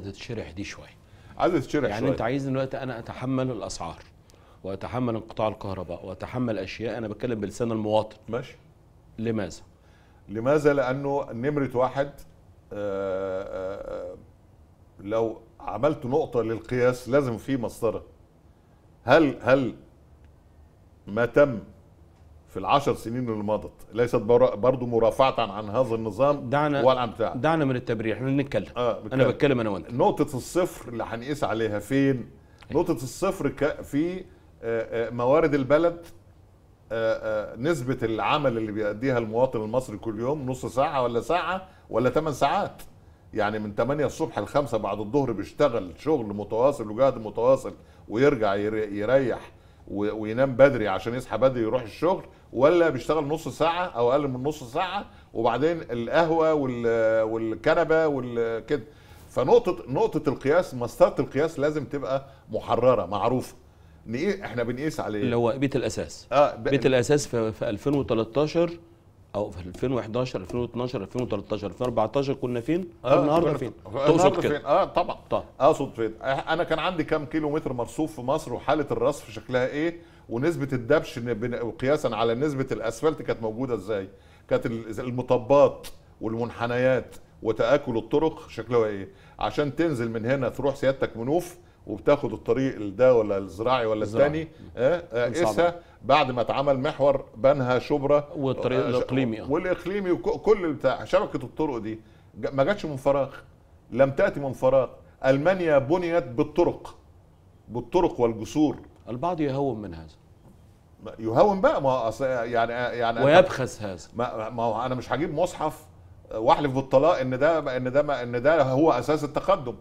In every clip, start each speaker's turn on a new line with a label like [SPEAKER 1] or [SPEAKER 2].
[SPEAKER 1] تتشرح دي شويه عايز تتشرح يعني شوي. انت عايز دلوقتي انا اتحمل الاسعار واتحمل انقطاع الكهرباء واتحمل اشياء انا بتكلم بلسان المواطن ماشي لماذا لماذا لانه نمره واحد آآ آه، آآ آه، آه، لو عملت نقطه للقياس لازم في مسطره هل هل ما تم في العشر سنين اللي مضت ليست برضه مرافعة عن هذا النظام دعنا ولا عن بتاع دعنا من التبريح احنا بنتكلم آه انا بتكلم انا وانت نقطة الصفر اللي هنقيس عليها فين؟ نقطة الصفر في آه، آه، موارد البلد آه، نسبة العمل اللي بيأديها المواطن المصري كل يوم نص ساعة ولا ساعة ولا 8 ساعات يعني من 8 الصبح ل 5 بعد الظهر بيشتغل شغل متواصل وجهد متواصل ويرجع يريح وينام بدري عشان يصحى بدري يروح الشغل ولا بيشتغل نص ساعه او اقل من نص ساعه وبعدين القهوه والكنبه والكده فنقطه نقطه القياس مسطره القياس لازم تبقى محرره معروفه إيه، احنا بنقيس عليه اللي هو بيت الاساس اه بيت الاساس في 2013 او في 2011 2012 2013 2014 كنا فين؟ آه النهارده فين؟ تقصد كده فين؟ اه طبعا طبعا اقصد فين؟ انا كان عندي كام كيلو متر مرصوف في مصر وحاله الرصف شكلها ايه؟ ونسبه الدبش قياسا على نسبه الاسفلت كانت موجوده ازاي؟ كانت المطبات والمنحنيات وتاكل الطرق شكلها ايه؟ عشان تنزل من هنا تروح سيادتك منوف وبتاخد الطريق ده ولا الزراعي ولا الثاني قيسها آه بعد ما اتعمل محور بنها شبرا والطريق آه الاقليمي والاقليمي وكل بتاع شبكه الطرق دي ما جاتش من فراغ لم تاتي من فراغ المانيا بنيت بالطرق بالطرق والجسور البعض يهون من هذا يهون بقى ما يعني يعني ويبخس هذا ما, ما انا مش هجيب مصحف آه، واحلف بالطلاق ان ده ان ده ان ده هو اساس التقدم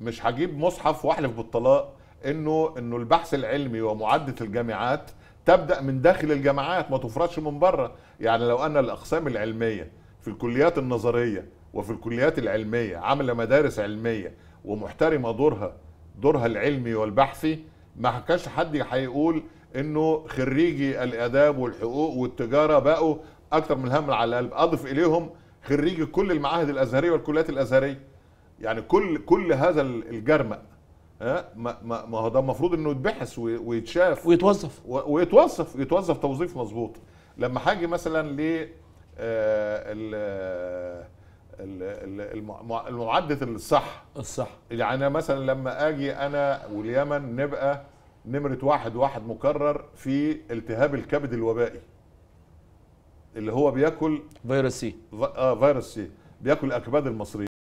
[SPEAKER 1] مش هجيب مصحف واحلف بالطلاق انه انه البحث العلمي ومعاده الجامعات تبدا من داخل الجامعات ما تفرضش من بره يعني لو ان الاقسام العلميه في الكليات النظريه وفي الكليات العلميه عامله مدارس علميه ومحترمه دورها دورها العلمي والبحثي ما كانش حد هيقول انه خريجي الاداب والحقوق والتجاره بقوا اكتر من الهم على القلب اضف اليهم خريجي كل المعاهد الازهريه والكليات الازهريه يعني كل كل هذا الجرمق ما ما هو ده المفروض انه يتبحث ويتشاف ويتوظف ويتوظف يتوظف توظيف مظبوط لما هاجي مثلا ل آه، آه، المعدة الصح الصح يعني مثلا لما اجي انا واليمن نبقى نمرة واحد واحد مكرر في التهاب الكبد الوبائي اللي هو بياكل فيروس سي اه فيروس سي بياكل اكباد المصريين